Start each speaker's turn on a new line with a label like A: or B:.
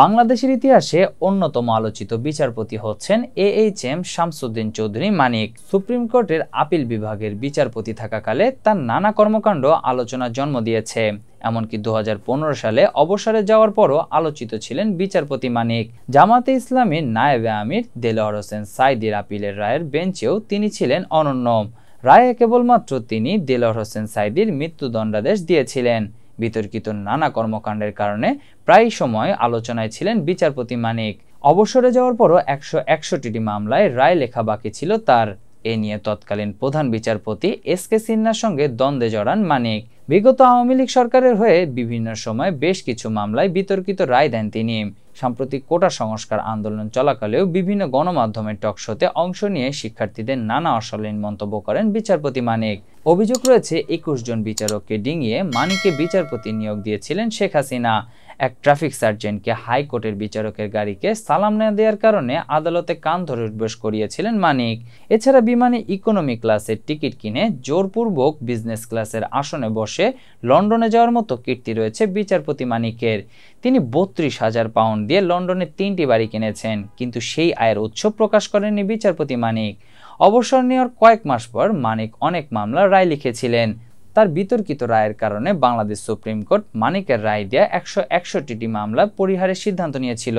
A: বাংলাদেশের ইতিহাসে অন্যতম আলোচিত বিচারপতি হচ্ছেন A H M Shamsuddin Chowdhury Manik Supreme কোর্টের আপিল বিভাগের বিচারপতি থাকাকালে তার নানা কর্মকাণ্ড আলোচনার জন্ম দিয়েছে এমনকি দু সালে অবসরে যাওয়ার পরও আলোচিত ছিলেন বিচারপতি মানিক জামাতে ইসলামীর নায়েবে আমির দেলোয়ার হোসেন সাইদির আপিলের রায়ের বেঞ্চেও তিনি ছিলেন অনন্য রায়ে কেবলমাত্র তিনি দেলোয়ার হোসেন সাইদির মৃত্যুদণ্ডাদেশ দিয়েছিলেন বিতর্কিত নানা কর্মকাণ্ডের কারণে প্রায় সময় আলোচনায় ছিলেন বিচারপতি মানিক অবসরে যাওয়ার পরও একশো একষট্টিটি মামলায় রায় লেখা বাকি ছিল তার এ নিয়ে তৎকালীন প্রধান বিচারপতি এস কে সিনহার সঙ্গে দ্বন্দ্বে জড়ান মানিক বিগত আওয়ামী লীগ সরকারের হয়ে বিভিন্ন সময় বেশ কিছু মামলায় বিতর্কিত রায় দেন তিনি সাম্প্রতিক কোটা সংস্কার আন্দোলন চলাকালেও বিভিন্ন গণমাধ্যমের টকশোতে অংশ নিয়ে শিক্ষার্থীদের নানা অশালীন মন্তব্য করেন বিচারপতি মানিক অভিযোগ রয়েছে একুশ জন বিচারককে ডিঙিয়ে মানিককে বিচারপতি নিয়োগ দিয়েছিলেন শেখ হাসিনা এক ট্রাফিক সার্জেন্টকে হাইকোর্টের বিচারকের গাড়িকে সালাম না দেওয়ার কারণে আদালতে কান ধরে উদ্বেশ করিয়েছিলেন মানিক এছাড়া বিমানে ইকোনমি ক্লাসের টিকিট কিনে জোরপূর্বক বিজনেস ক্লাসের আসনে বসে বর্ষে লন্ডনে যাওয়ার মতো কীর্তি রয়েছে বিচারপতি মানিকের তিনি বত্রিশ হাজার পাউন্ড দিয়ে লন্ডনে তিনটি বাড়ি কিনেছেন কিন্তু সেই আয়ের উৎস প্রকাশ করেননি বিচারপতি মানিক অবসর নেওয়ার কয়েক মাস পর মানিক অনেক মামলার রায় লিখেছিলেন তার বিতর্কিত রায়ের কারণে বাংলাদেশ সুপ্রিম কোর্ট মানিকের রায় দেয়া একশো একষট্টিটি মামলা পরিহারের সিদ্ধান্ত নিয়েছিল